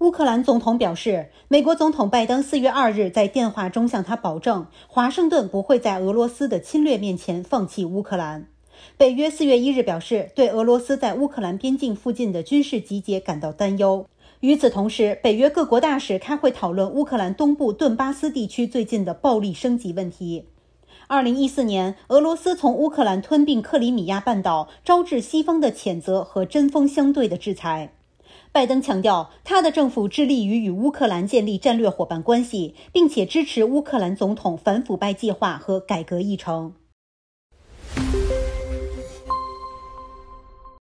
乌克兰总统表示，美国总统拜登四月二日在电话中向他保证，华盛顿不会在俄罗斯的侵略面前放弃乌克兰。北约四月一日表示，对俄罗斯在乌克兰边境附近的军事集结感到担忧。与此同时，北约各国大使开会讨论乌克兰东部顿巴斯地区最近的暴力升级问题。二零一四年，俄罗斯从乌克兰吞并克里米亚半岛，招致西方的谴责和针锋相对的制裁。拜登强调，他的政府致力于与乌克兰建立战略伙伴关系，并且支持乌克兰总统反腐败计划和改革议程。